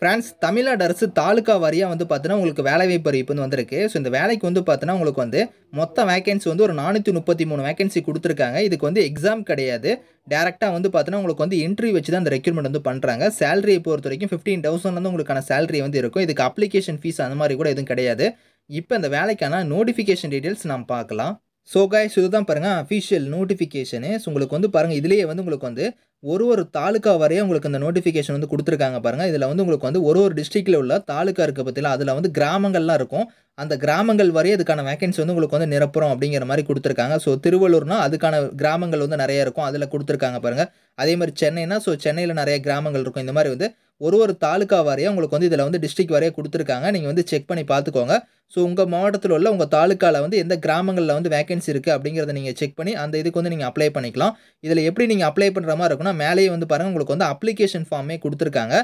France Tamil Nadu அரசு தாலுக்கா வாரியாக வந்து பார்த்தீங்கன்னா உங்களுக்கு வேலைவாய்ப்பு அறிவிப்பு வந்து வந்திருக்கு ஸோ இந்த வேலைக்கு வந்து பார்த்தீங்கன்னா உங்களுக்கு வந்து மொத்த வேகன்சி வந்து ஒரு நானூற்றி முப்பத்தி மூணு வேகன்சி கொடுத்துருக்காங்க இதுக்கு வந்து எக்ஸாம் கிடையாது டேரெக்டாக வந்து பார்த்தீங்கன்னா உங்களுக்கு வந்து இன்டர்வியூ வச்சு தான் அந்த ரெக்யூர்மெண்ட் வந்து பண்ணுறாங்க சேலரியை பொறுத்த வரைக்கும் ஃபிஃப்டீன் தௌசண்ட் வந்து உங்களுக்கான சேலரி வந்து இருக்கும் இதுக்கு அப்ளிகேஷன் ஃபீஸ் அந்த மாதிரி கூட எதுவும் கிடையாது இப்போ இந்த வேலைக்கான நோட்டிஃபிகேஷன் டீட்டெயில்ஸ் நாம் பார்க்கலாம் ஸோ கைஸ் இதுதான் பாருங்கள் அஃபிஷியல் நோட்டிஃபிகேஷனு ஸோ உங்களுக்கு வந்து பாருங்கள் இதுலேயே வந்து உங்களுக்கு வந்து ஒரு ஒரு தாலுக்கா வரையும் உங்களுக்கு இந்த நோட்டிஃபிகேஷன் வந்து கொடுத்துருக்காங்க பாருங்கள் இதில் வந்து உங்களுக்கு வந்து ஒரு ஒரு டிஸ்ட்ரிக்டில் உள்ள தாலுக்கா இருக்க பற்றியில் அதில் வந்து கிராமங்கள்லாம் இருக்கும் அந்த கிராமங்கள் வரையும் அதுக்கான வேக்கன்சி வந்து உங்களுக்கு வந்து நிரப்புறோம் அப்படிங்கிற மாதிரி கொடுத்துருக்காங்க ஸோ திருவள்ளூர்னா அதுக்கான கிராமங்கள் வந்து நிறைய இருக்கும் அதில் கொடுத்துருக்காங்க பாருங்கள் அதே மாதிரி சென்னைனா ஸோ சென்னையில் நிறைய கிராமங்கள் இருக்கும் இந்த மாதிரி வந்து ஒரு ஒரு தாலுக்கா வரையும் உங்களுக்கு வந்து இதில் வந்து டிஸ்ட்ரிக் வரைய கொடுத்துருக்காங்க நீங்கள் வந்து செக் பண்ணி பார்த்துக்கோங்க ஸோ உங்கள் மாவட்டத்தில் உள்ள உங்கள் தாலுக்காவில் வந்து எந்த கிராமங்களில் வந்து வேக்கன்சி இருக்குது அப்படிங்கிறத நீங்கள் செக் பண்ணி அந்த இதுக்கு வந்து நீங்கள் அப்ளை பண்ணிக்கலாம் இதில் எப்படி நீங்கள் அப்ளை பண்ணுற மாதிரி இருக்கும் அப்படின்னா மேலேயே வந்து பாருங்கள் உங்களுக்கு வந்து அப்ளிகேஷன் ஃபார்மே கொடுத்துருக்காங்க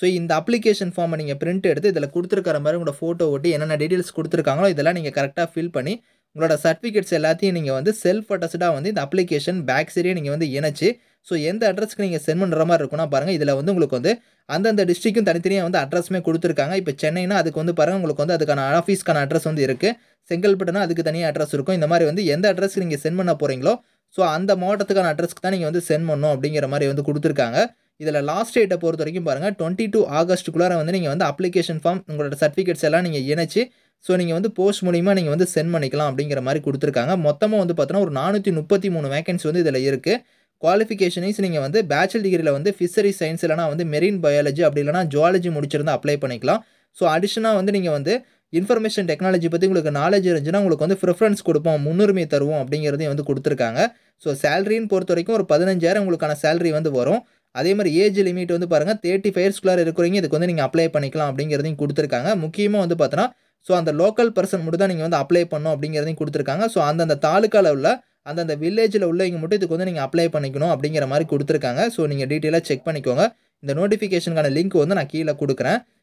ஸோ இந்த அப்ளிகேஷன் ஃபார்மை நீங்கள் பிரிண்ட் எடுத்து இதில் கொடுத்துருக்கிற மாதிரி உங்களோட ஃபோட்டோ ஓட்டி என்னென்ன டீட்டெயில்ஸ் கொடுத்துருக்காங்களோ இதெல்லாம் நீங்கள் கரெக்டாக ஃபில் பண்ணி உங்களோட சர்டிஃபிகேட்ஸ் எல்லாத்தையும் நீங்கள் வந்து செல்ஃப் அட்டஸ்டாக வந்து இந்த அப்ளிகேஷன் பேக் சரியாக நீங்கள் வந்து இணைச்சி ஸோ எந்த அட்ரஸ்க்கு நீங்கள் சென்ட் பண்ணுற மாதிரி இருக்குன்னா பாருங்கள் இதில் வந்து உங்களுக்கு வந்து அந்தந்த டிஸ்ட்ரிக்கும் தனித்தனியாக வந்து அட்ரஸுமே கொடுத்துருக்காங்க இப்போ சென்னைனா அதுக்கு வந்து பாருங்கள் உங்களுக்கு வந்து அதுக்கான ஆஃபீஸ்க்கான அட்ரஸ் வந்து இருக்குது செங்கல்பட்டுனா அதுக்கு தனியாக அட்ரஸ் இருக்கும் இந்த மாதிரி வந்து எந்த அட்ரஸ்க்கு நீங்கள் சென்ட் பண்ண போகிறீங்களோ ஸோ அந்த மாவட்டத்துக்கான அட்ரஸ்க்கு தான் நீங்கள் வந்து சென்ட் பண்ணணும் அப்படிங்கிற மாதிரி வந்து கொடுத்துருக்காங்க இதில் லாஸ்ட் டேட்டை பொறுத்த வரைக்கும் பாருங்கள் டுவெண்ட்டி டூ ஆகஸ்ட்டுக்குள்ளார வந்து நீங்கள் வந்து அப்ளிகேஷன் ஃபார்ம் உங்களோட சர்டிஃபிகேட்ஸ் எல்லாம் நீங்கள் இணைச்சி ஸோ நீங்கள் வந்து போஸ்ட் மூலிமா நீங்கள் வந்து சென்ட் பண்ணிக்கலாம் அப்படிங்கிற மாதிரி கொடுத்துருக்காங்க மொத்தமாக வந்து பார்த்தோன்னா ஒரு நானூற்றி முப்பத்தி மூணு வேகன்சி வந்து இதில் இருக்குது குவாலிஃபிகேஷனைஸ் நீங்கள் வந்து பேச்சுலர் டிகிரியில் வந்து ஃபிஷரி சயின்ஸ் இல்லைனா வந்து மெரின் பயாலஜி அப்படி இல்லைனா ஜுவாலஜி முடிச்சிருந்தால் அப்ளை பண்ணிக்கலாம் ஸோ அடிஷனாக வந்து நீங்கள் வந்து இன்ஃபர்மேஷன் டெக்னாலஜி பற்றி உங்களுக்கு நாலேஜ் இருந்துச்சுன்னா உங்களுக்கு வந்து ப்ரிஃபரன்ஸ் கொடுப்போம் முன்னுரிமை தருவோம் அப்படிங்கிறதையும் வந்து கொடுத்துருக்காங்க ஸோ சேலரின்னு பொறுத்த வரைக்கும் ஒரு பதினஞ்சாயிரம் உங்களுக்கான சேலரி வந்து வரும் அதே மாதிரி ஏஜ் லிமிட் வந்து பாருங்கள் தேர்ட்டி ஃபைவ் இயர்ஸ்குள்ளார இருக்கிறீங்க இதுக்கு வந்து நீங்கள் அப்ளை பண்ணிக்கலாம் அப்படிங்கிறதையும் கொடுத்துருக்காங்க முக்கியமாக வந்து பார்த்தோன்னா ஸோ அந்த லோக்கல் பர்சன் மட்டும் தான் நீங்கள் வந்து அப்ளை பண்ணணும் அப்படிங்கிறதையும் கொடுத்துருக்காங்க ஸோ அந்தந்த தாலுக்காவில் உள்ள அந்தந்த வில்லேஜில் உள்ளவங்க மட்டும் இதுக்கு வந்து நீங்கள் அப்ளை பண்ணிக்கணும் அப்படிங்கிற மாதிரி கொடுத்துருக்காங்க ஸோ நீங்கள் டீட்டெயிலாக செக் பண்ணிக்கோங்க இந்த நோட்டிஃபிகேஷனுக்கான லிங்க் வந்து நான் கீழே கொடுக்குறேன்